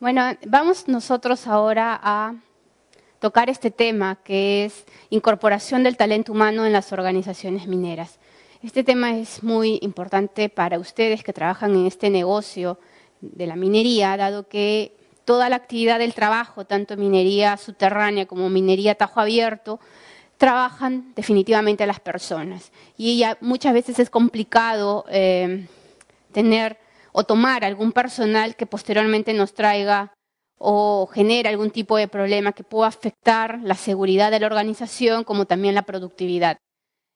Bueno, vamos nosotros ahora a tocar este tema que es incorporación del talento humano en las organizaciones mineras. Este tema es muy importante para ustedes que trabajan en este negocio de la minería, dado que toda la actividad del trabajo, tanto minería subterránea como minería tajo abierto, trabajan definitivamente las personas. Y ya muchas veces es complicado eh, tener o tomar algún personal que posteriormente nos traiga o genere algún tipo de problema que pueda afectar la seguridad de la organización como también la productividad.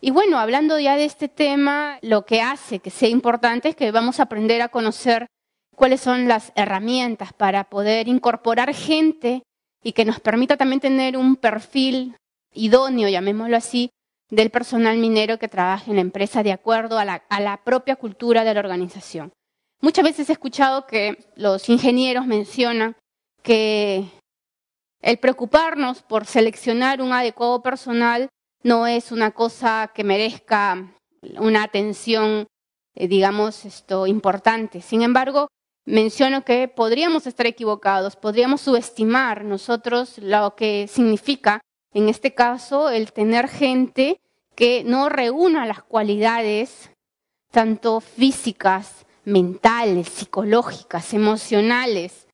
Y bueno, hablando ya de este tema, lo que hace que sea importante es que vamos a aprender a conocer cuáles son las herramientas para poder incorporar gente y que nos permita también tener un perfil idóneo, llamémoslo así, del personal minero que trabaje en la empresa de acuerdo a la, a la propia cultura de la organización. Muchas veces he escuchado que los ingenieros mencionan que el preocuparnos por seleccionar un adecuado personal no es una cosa que merezca una atención, eh, digamos, esto importante. Sin embargo, menciono que podríamos estar equivocados, podríamos subestimar nosotros lo que significa, en este caso, el tener gente que no reúna las cualidades tanto físicas mentales, psicológicas, emocionales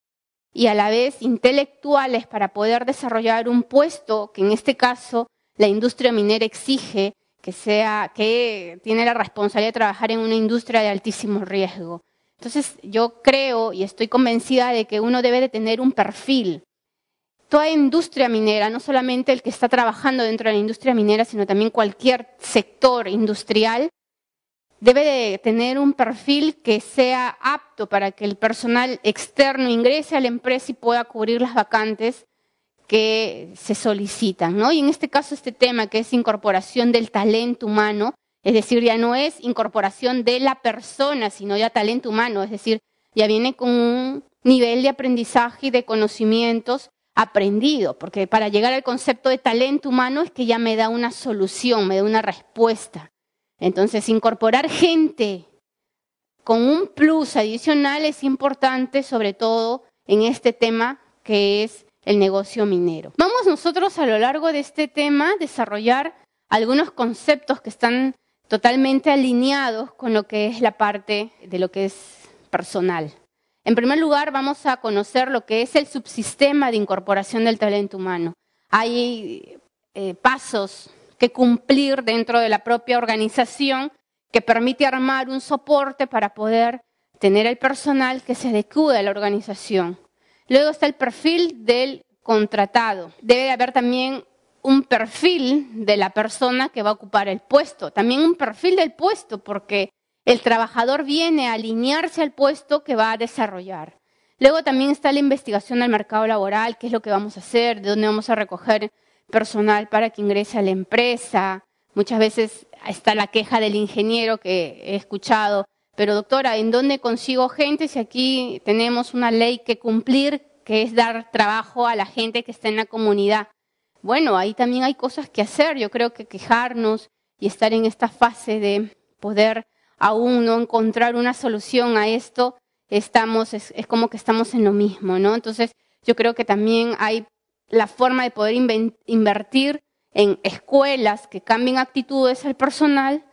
y a la vez intelectuales para poder desarrollar un puesto que en este caso la industria minera exige que sea que tiene la responsabilidad de trabajar en una industria de altísimo riesgo. Entonces, yo creo y estoy convencida de que uno debe de tener un perfil. Toda industria minera, no solamente el que está trabajando dentro de la industria minera, sino también cualquier sector industrial, debe de tener un perfil que sea apto para que el personal externo ingrese a la empresa y pueda cubrir las vacantes que se solicitan, ¿no? Y en este caso este tema que es incorporación del talento humano, es decir, ya no es incorporación de la persona, sino ya talento humano, es decir, ya viene con un nivel de aprendizaje y de conocimientos aprendido, porque para llegar al concepto de talento humano es que ya me da una solución, me da una respuesta. Entonces, incorporar gente con un plus adicional es importante, sobre todo en este tema que es el negocio minero. Vamos nosotros a lo largo de este tema a desarrollar algunos conceptos que están totalmente alineados con lo que es la parte de lo que es personal. En primer lugar, vamos a conocer lo que es el subsistema de incorporación del talento humano. Hay eh, pasos que cumplir dentro de la propia organización que permite armar un soporte para poder tener el personal que se adecue a la organización. Luego está el perfil del contratado. Debe haber también un perfil de la persona que va a ocupar el puesto, también un perfil del puesto, porque el trabajador viene a alinearse al puesto que va a desarrollar. Luego también está la investigación del mercado laboral, qué es lo que vamos a hacer, de dónde vamos a recoger personal para que ingrese a la empresa. Muchas veces está la queja del ingeniero que he escuchado, pero doctora, ¿en dónde consigo gente si aquí tenemos una ley que cumplir, que es dar trabajo a la gente que está en la comunidad? Bueno, ahí también hay cosas que hacer. Yo creo que quejarnos y estar en esta fase de poder aún no encontrar una solución a esto, estamos, es, es como que estamos en lo mismo, ¿no? Entonces, yo creo que también hay la forma de poder invertir en escuelas que cambien actitudes al personal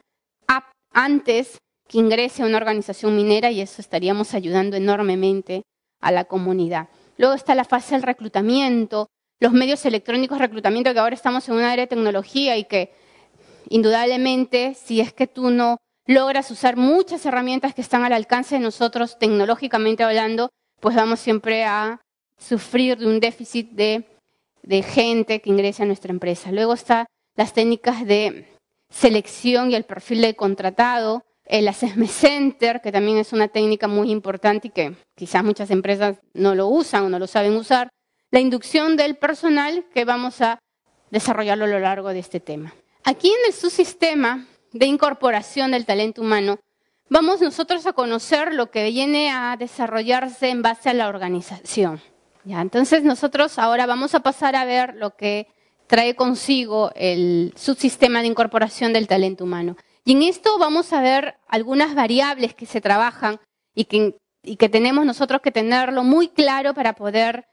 antes que ingrese a una organización minera y eso estaríamos ayudando enormemente a la comunidad. Luego está la fase del reclutamiento, los medios electrónicos de reclutamiento, que ahora estamos en una área de tecnología y que indudablemente si es que tú no logras usar muchas herramientas que están al alcance de nosotros tecnológicamente hablando, pues vamos siempre a sufrir de un déficit de de gente que ingresa a nuestra empresa. Luego están las técnicas de selección y el perfil de contratado, el assessment center, que también es una técnica muy importante y que quizás muchas empresas no lo usan o no lo saben usar, la inducción del personal que vamos a desarrollarlo a lo largo de este tema. Aquí en el subsistema de incorporación del talento humano, vamos nosotros a conocer lo que viene a desarrollarse en base a la organización entonces nosotros ahora vamos a pasar a ver lo que trae consigo el subsistema de incorporación del talento humano. Y en esto vamos a ver algunas variables que se trabajan y que, tenemos nosotros que tenerlo muy claro para poder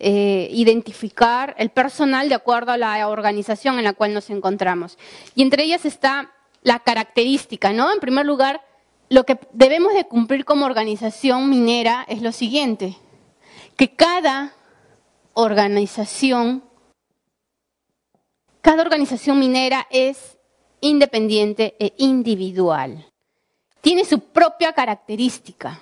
eh, identificar el personal de acuerdo a la organización en la cual nos encontramos. Y entre ellas está la característica, ¿no? En primer lugar, lo que debemos de cumplir como organización minera es lo siguiente que cada organización, cada organización minera es independiente e individual. Tiene su propia característica,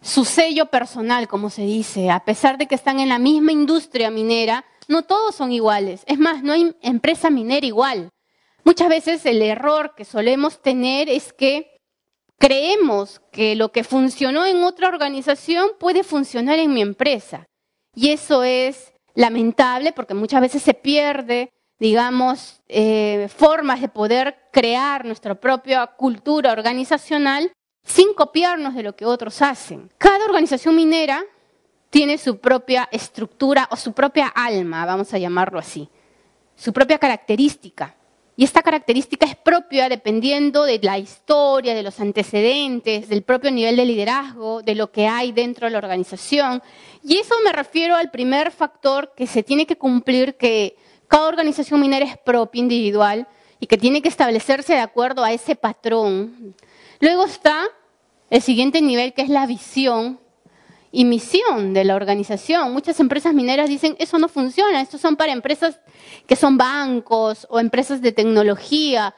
su sello personal, como se dice. A pesar de que están en la misma industria minera, no todos son iguales. Es más, no hay empresa minera igual. Muchas veces el error que solemos tener es que Creemos que lo que funcionó en otra organización puede funcionar en mi empresa. Y eso es lamentable porque muchas veces se pierde, digamos, eh, formas de poder crear nuestra propia cultura organizacional sin copiarnos de lo que otros hacen. Cada organización minera tiene su propia estructura o su propia alma, vamos a llamarlo así, su propia característica. Y esta característica es propia dependiendo de la historia, de los antecedentes, del propio nivel de liderazgo, de lo que hay dentro de la organización. Y eso me refiero al primer factor que se tiene que cumplir, que cada organización minera es propia, individual, y que tiene que establecerse de acuerdo a ese patrón. Luego está el siguiente nivel, que es la visión, y misión de la organización. Muchas empresas mineras dicen, eso no funciona, estos son para empresas que son bancos o empresas de tecnología.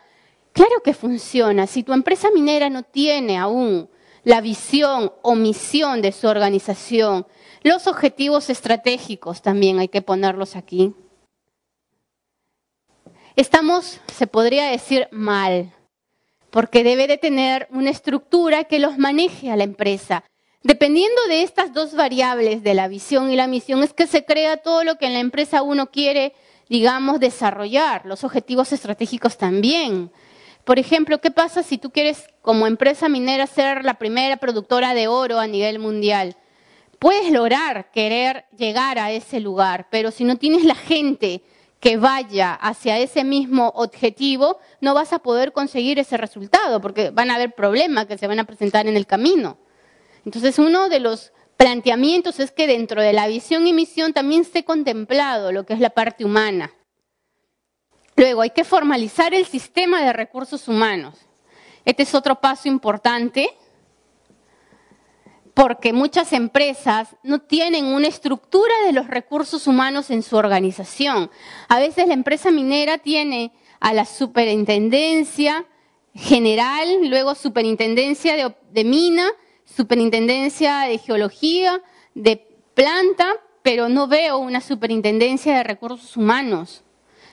Claro que funciona. Si tu empresa minera no tiene aún la visión o misión de su organización, los objetivos estratégicos también hay que ponerlos aquí. Estamos, se podría decir, mal, porque debe de tener una estructura que los maneje a la empresa Dependiendo de estas dos variables de la visión y la misión es que se crea todo lo que en la empresa uno quiere, digamos, desarrollar, los objetivos estratégicos también. Por ejemplo, ¿qué pasa si tú quieres como empresa minera ser la primera productora de oro a nivel mundial? Puedes lograr querer llegar a ese lugar, pero si no tienes la gente que vaya hacia ese mismo objetivo, no vas a poder conseguir ese resultado, porque van a haber problemas que se van a presentar en el camino. Entonces uno de los planteamientos es que dentro de la visión y misión también esté contemplado lo que es la parte humana. Luego, hay que formalizar el sistema de recursos humanos. Este es otro paso importante porque muchas empresas no tienen una estructura de los recursos humanos en su organización. A veces la empresa minera tiene a la superintendencia general, luego superintendencia de, de mina, superintendencia de geología, de planta, pero no veo una superintendencia de recursos humanos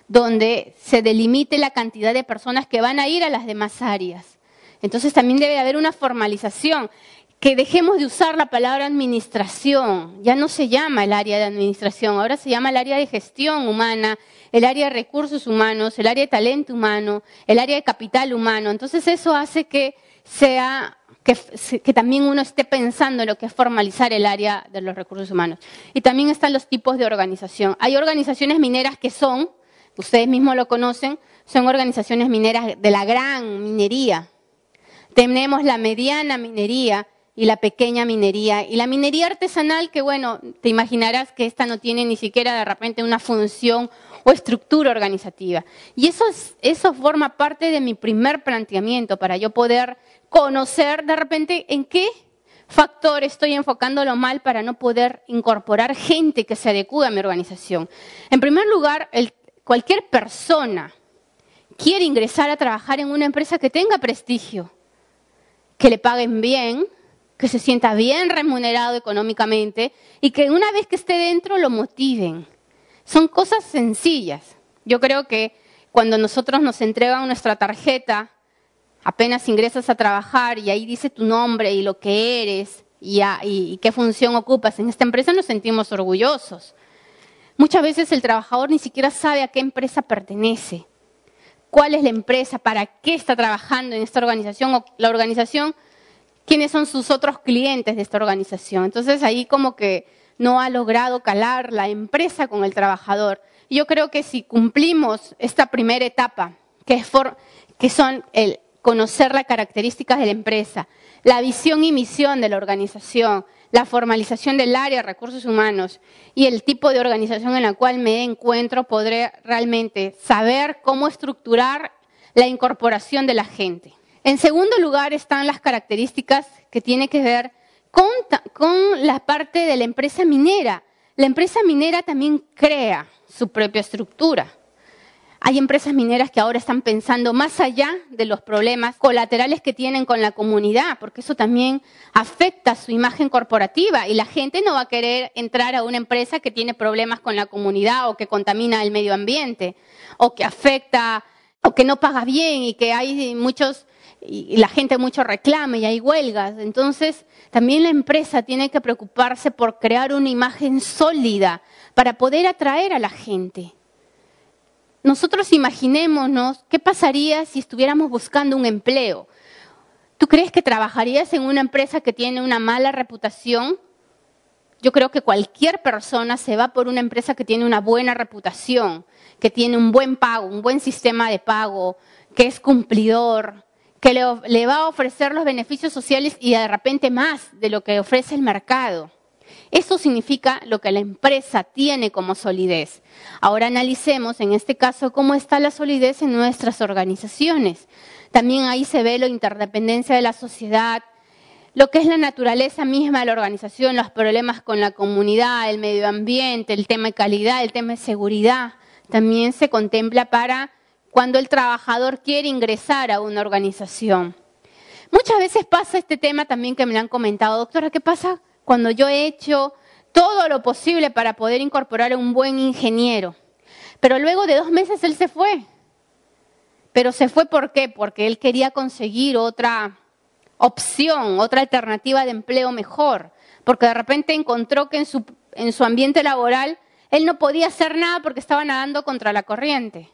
donde se delimite la cantidad de personas que van a ir a las demás áreas. Entonces también debe haber una formalización, que dejemos de usar la palabra administración, ya no se llama el área de administración, ahora se llama el área de gestión humana, el área de recursos humanos, el área de talento humano, el área de capital humano. Entonces eso hace que sea que, también uno esté pensando en lo que es formalizar el área de los recursos humanos. Y también están los tipos de organización. Hay organizaciones mineras que son, ustedes mismos lo conocen, son organizaciones mineras de la gran minería. Tenemos la mediana minería y la pequeña minería. Y la minería artesanal, que bueno, te imaginarás que esta no tiene ni siquiera de repente una función o estructura organizativa. Y eso, es, eso forma parte de mi primer planteamiento para yo poder conocer de repente en qué factor estoy enfocándolo mal para no poder incorporar gente que se adecue a mi organización. En primer lugar, cualquier persona quiere ingresar a trabajar en una empresa que tenga prestigio, que le paguen bien, que se sienta bien remunerado económicamente y que una vez que esté dentro lo motiven. Son cosas sencillas. Yo creo que cuando nosotros nos entregan nuestra tarjeta, apenas ingresas a trabajar y ahí dice tu nombre y lo que eres y, y qué función ocupas en esta empresa, nos sentimos orgullosos. Muchas veces el trabajador ni siquiera sabe a qué empresa pertenece, cuál es la empresa, para qué está trabajando en esta organización o la organización, quiénes son sus otros clientes de esta organización. Entonces ahí como que no ha logrado calar la empresa con el trabajador. Yo creo que si cumplimos esta primera etapa, que, son el conocer las características de la empresa, la visión y misión de la organización, la formalización del área de recursos humanos y el tipo de organización en la cual me encuentro, podré realmente saber cómo estructurar la incorporación de la gente. En segundo lugar están las características que tiene que ver con, la parte de la empresa minera. La empresa minera también crea su propia estructura. Hay empresas mineras que ahora están pensando más allá de los problemas colaterales que tienen con la comunidad, porque eso también afecta su imagen corporativa y la gente no va a querer entrar a una empresa que tiene problemas con la comunidad o que contamina el medio ambiente o que afecta o que no paga bien y que hay muchos y, la gente mucho reclama y hay huelgas. Entonces, también la empresa tiene que preocuparse por crear una imagen sólida para poder atraer a la gente. Nosotros imaginémonos qué pasaría si estuviéramos buscando un empleo. ¿Tú crees que trabajarías en una empresa que tiene una mala reputación? Yo creo que cualquier persona se va por una empresa que tiene una buena reputación, que tiene un buen pago, un buen sistema de pago, que es cumplidor, que le, va a ofrecer los beneficios sociales y de repente más de lo que ofrece el mercado. Eso significa lo que la empresa tiene como solidez. Ahora analicemos en este caso cómo está la solidez en nuestras organizaciones. También ahí se ve la interdependencia de la sociedad, lo que es la naturaleza misma de la organización, los problemas con la comunidad, el medio ambiente, el tema de calidad, el tema de seguridad. También se contempla para cuando el trabajador quiere ingresar a una organización. Muchas veces pasa este tema también que me lo han comentado, doctora, ¿qué pasa cuando yo he hecho todo lo posible para poder incorporar a un buen ingeniero? Pero luego de dos meses él se fue. Pero se fue ¿por qué? Porque él quería conseguir otra opción, otra alternativa de empleo mejor. Porque de repente encontró que en su, en su ambiente laboral él no podía hacer nada porque estaba nadando contra la corriente.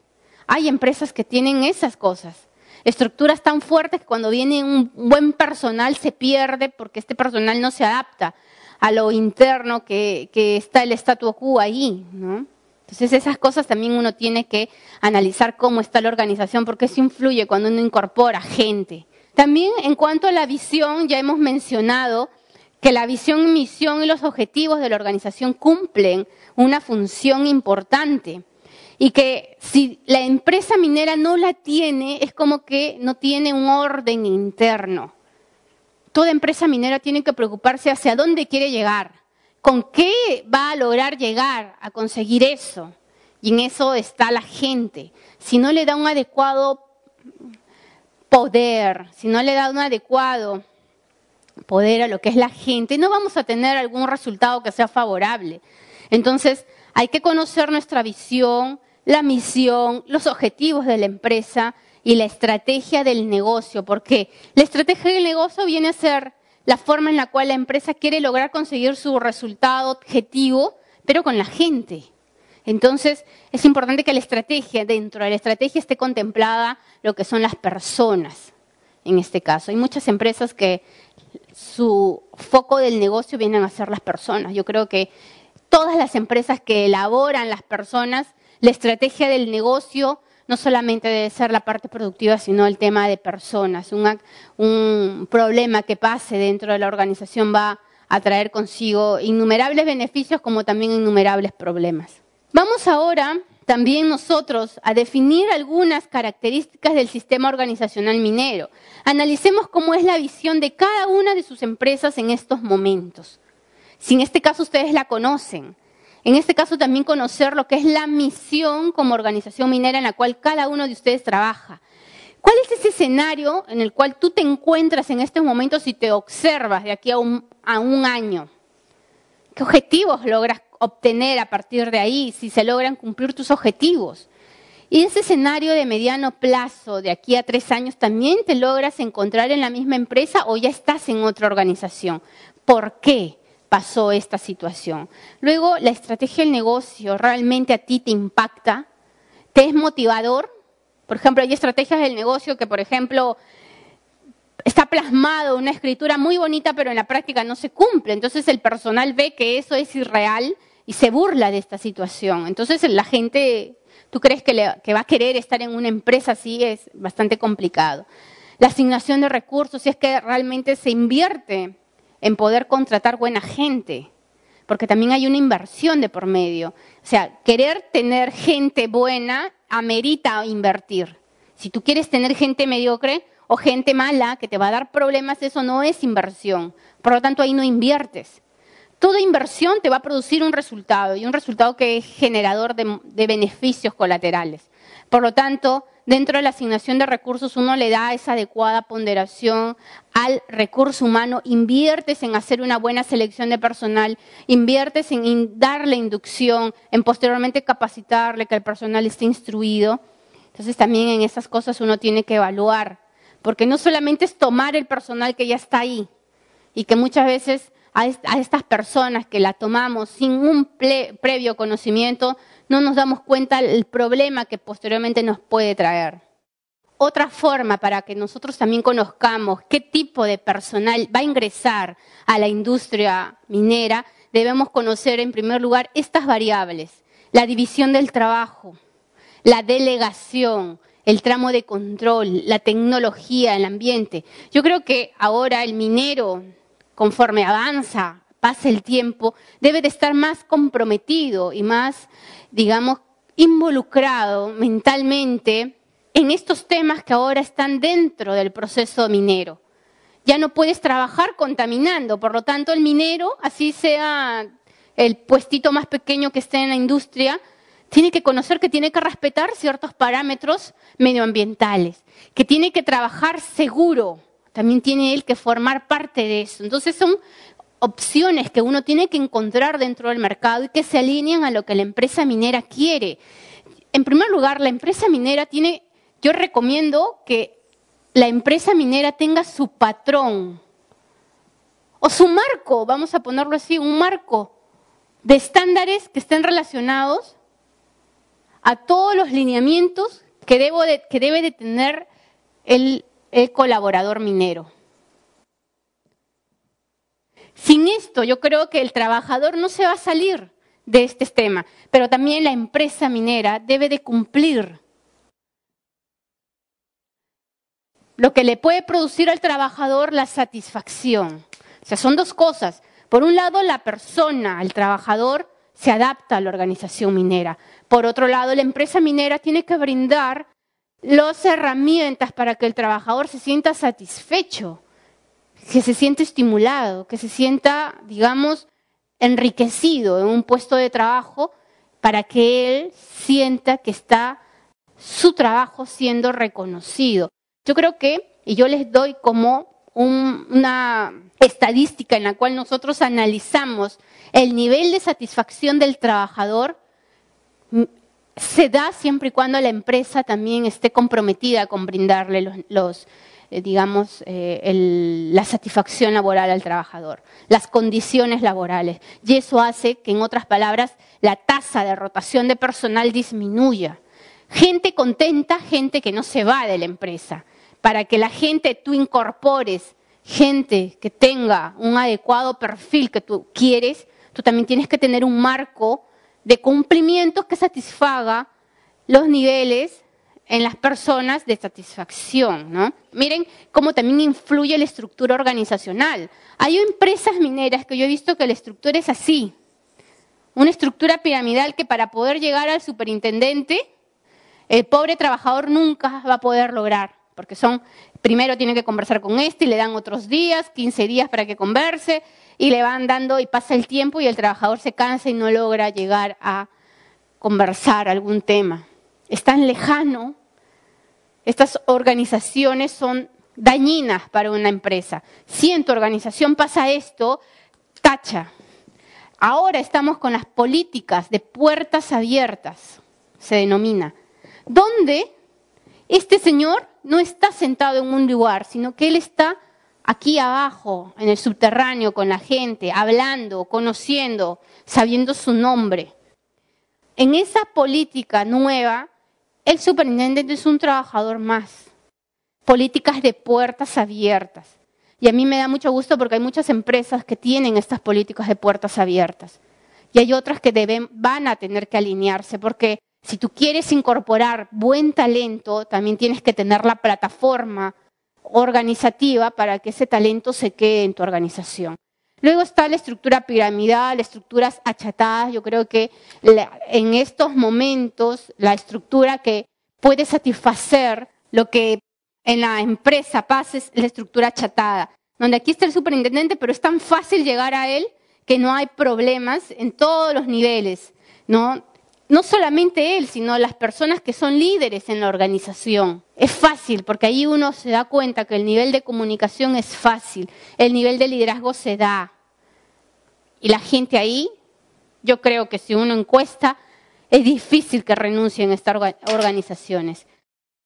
Hay empresas que tienen esas cosas estructuras tan fuertes que cuando viene un buen personal se pierde porque este personal no se adapta a lo interno que, está el statu quo ahí, Entonces esas cosas también uno tiene que analizar cómo está la organización porque eso influye cuando uno incorpora gente. También en cuanto a la visión, ya hemos mencionado que la visión, misión y los objetivos de la organización cumplen una función importante y que si la empresa minera no la tiene, es como que no tiene un orden interno. Toda empresa minera tiene que preocuparse hacia dónde quiere llegar, con qué va a lograr llegar a conseguir eso. Y en eso está la gente. Si no le da un adecuado poder, si no le da un adecuado poder a lo que es la gente, no vamos a tener algún resultado que sea favorable. Entonces, hay que conocer nuestra visión, la misión, los objetivos de la empresa y la estrategia del negocio, porque la estrategia del negocio viene a ser la forma en la cual la empresa quiere lograr conseguir su resultado objetivo, pero con la gente. Entonces, es importante que la estrategia, dentro de la estrategia, esté contemplada lo que son las personas, en este caso. Hay muchas empresas que su foco del negocio vienen a ser las personas. Yo creo que todas las empresas que elaboran las personas la estrategia del negocio no solamente debe ser la parte productiva, sino el tema de personas. Un, problema que pase dentro de la organización va a traer consigo innumerables beneficios como también innumerables problemas. Vamos ahora también nosotros a definir algunas características del sistema organizacional minero. Analicemos cómo es la visión de cada una de sus empresas en estos momentos. Si en este caso ustedes la conocen, en este caso también conocer lo que es la misión como organización minera en la cual cada uno de ustedes trabaja. ¿Cuál es ese escenario en el cual tú te encuentras en estos momentos si te observas de aquí a un, a un año? ¿Qué objetivos logras obtener a partir de ahí, si se logran cumplir tus objetivos? Y ese escenario de mediano plazo, de aquí a tres años, también te logras encontrar en la misma empresa o ya estás en otra organización. ¿Por qué? pasó esta situación. Luego, la estrategia del negocio realmente a ti te impacta, te es motivador. Por ejemplo, hay estrategias del negocio que, por ejemplo, está plasmado una escritura muy bonita, pero en la práctica no se cumple. Entonces el personal ve que eso es irreal y se burla de esta situación. Entonces la gente, tú crees que, va a querer estar en una empresa así, es bastante complicado. La asignación de recursos, si es que realmente se invierte en poder contratar buena gente, porque también hay una inversión de por medio. O sea, querer tener gente buena amerita invertir. Si tú quieres tener gente mediocre o gente mala que te va a dar problemas, eso no es inversión. Por lo tanto, ahí no inviertes. Toda inversión te va a producir un resultado y un resultado que es generador de, de beneficios colaterales. Por lo tanto, dentro de la asignación de recursos uno le da esa adecuada ponderación al recurso humano, inviertes en hacer una buena selección de personal, inviertes en darle inducción, en posteriormente capacitarle, que el personal esté instruido. Entonces también en esas cosas uno tiene que evaluar, porque no solamente es tomar el personal que ya está ahí y que muchas veces a, estas personas que la tomamos sin un previo conocimiento, no nos damos cuenta del problema que posteriormente nos puede traer. Otra forma para que nosotros también conozcamos qué tipo de personal va a ingresar a la industria minera, debemos conocer en primer lugar estas variables, la división del trabajo, la delegación, el tramo de control, la tecnología, el ambiente. Yo creo que ahora el minero, conforme avanza pase el tiempo, debe de estar más comprometido y más, digamos, involucrado mentalmente en estos temas que ahora están dentro del proceso minero. Ya no puedes trabajar contaminando, por lo tanto el minero, así sea el puestito más pequeño que esté en la industria, tiene que conocer que tiene que respetar ciertos parámetros medioambientales, que tiene que trabajar seguro, también tiene él que formar parte de eso. Entonces son opciones que uno tiene que encontrar dentro del mercado y que se alinean a lo que la empresa minera quiere. En primer lugar, la empresa minera tiene, yo recomiendo que la empresa minera tenga su patrón o su marco, vamos a ponerlo así, un marco de estándares que estén relacionados a todos los lineamientos que, debe de tener el colaborador minero. Sin esto, yo creo que el trabajador no se va a salir de este tema, pero también la empresa minera debe de cumplir lo que le puede producir al trabajador la satisfacción. O sea, son dos cosas. Por un lado, la persona, el trabajador, se adapta a la organización minera. Por otro lado, la empresa minera tiene que brindar las herramientas para que el trabajador se sienta satisfecho que se siente estimulado, que se sienta, digamos, enriquecido en un puesto de trabajo para que él sienta que está su trabajo siendo reconocido. Yo creo que, y yo les doy como una estadística en la cual nosotros analizamos el nivel de satisfacción del trabajador, se da siempre y cuando la empresa también esté comprometida con brindarle los, los eh, digamos, eh, la satisfacción laboral al trabajador, las condiciones laborales. Y eso hace que, en otras palabras, la tasa de rotación de personal disminuya. Gente contenta, gente que no se va de la empresa. Para que la gente tú incorpores gente que tenga un adecuado perfil que tú quieres, tú también tienes que tener un marco de cumplimientos que satisfaga los niveles en las personas de satisfacción. ¿no? Miren cómo también influye la estructura organizacional. Hay empresas mineras que yo he visto que la estructura es así, una estructura piramidal que para poder llegar al superintendente, el pobre trabajador nunca va a poder lograr, porque son, primero tiene que conversar con este y le dan otros días, 15 días para que converse, y le van dando y pasa el tiempo y el trabajador se cansa y no logra llegar a conversar algún tema es tan lejano. Estas organizaciones son dañinas para una empresa. Si en tu organización pasa esto, tacha. Ahora estamos con las políticas de puertas abiertas, se denomina, donde este señor no está sentado en un lugar, sino que él está aquí abajo, en el subterráneo, con la gente, hablando, conociendo, sabiendo su nombre. En esa política nueva, el superintendente es un trabajador más. Políticas de puertas abiertas. Y a mí me da mucho gusto porque hay muchas empresas que tienen estas políticas de puertas abiertas. Y hay otras que van a tener que alinearse porque si tú quieres incorporar buen talento, también tienes que tener la plataforma organizativa para que ese talento se quede en tu organización. Luego está la estructura piramidal, estructuras achatadas. Yo creo que en estos momentos la estructura que puede satisfacer lo que en la empresa pasa es la estructura achatada, donde aquí está el superintendente, pero es tan fácil llegar a él que no hay problemas en todos los niveles. ¿no? no solamente él, sino las personas que son líderes en la organización. Es fácil, porque ahí uno se da cuenta que el nivel de comunicación es fácil, el nivel de liderazgo se da. Y la gente ahí, yo creo que si uno encuesta, es difícil que renuncien a estas organizaciones.